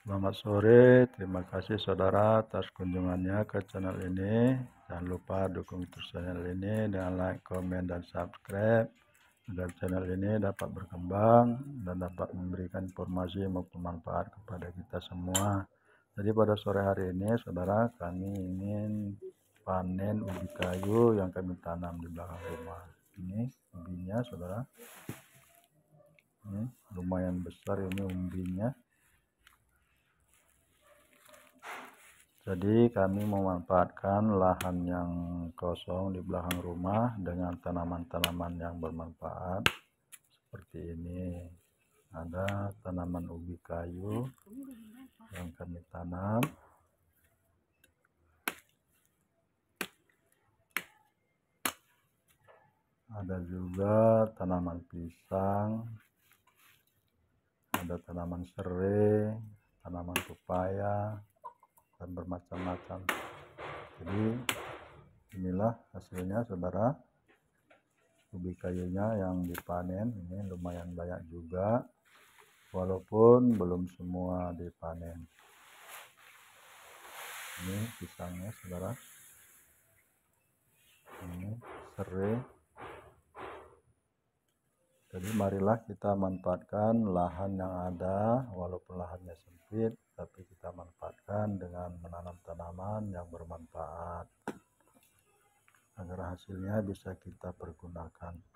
Selamat sore, terima kasih saudara atas kunjungannya ke channel ini. Jangan lupa dukung terus channel ini dengan like, komen, dan subscribe. Agar channel ini dapat berkembang dan dapat memberikan informasi maupun manfaat kepada kita semua. Jadi pada sore hari ini saudara kami ingin panen ubi kayu yang kami tanam di belakang rumah. Ini ubinya saudara. Ini hmm, lumayan besar ini umbinya. Jadi kami memanfaatkan lahan yang kosong di belakang rumah dengan tanaman-tanaman yang bermanfaat seperti ini. Ada tanaman ubi kayu yang kami tanam. Ada juga tanaman pisang, ada tanaman serai, tanaman pepaya, macam-macam jadi inilah hasilnya saudara ubi kayunya yang dipanen ini lumayan banyak juga walaupun belum semua dipanen ini pisangnya saudara ini serai jadi marilah kita manfaatkan lahan yang ada walaupun lahannya sempit tapi dilakukan dengan menanam tanaman yang bermanfaat agar hasilnya bisa kita pergunakan.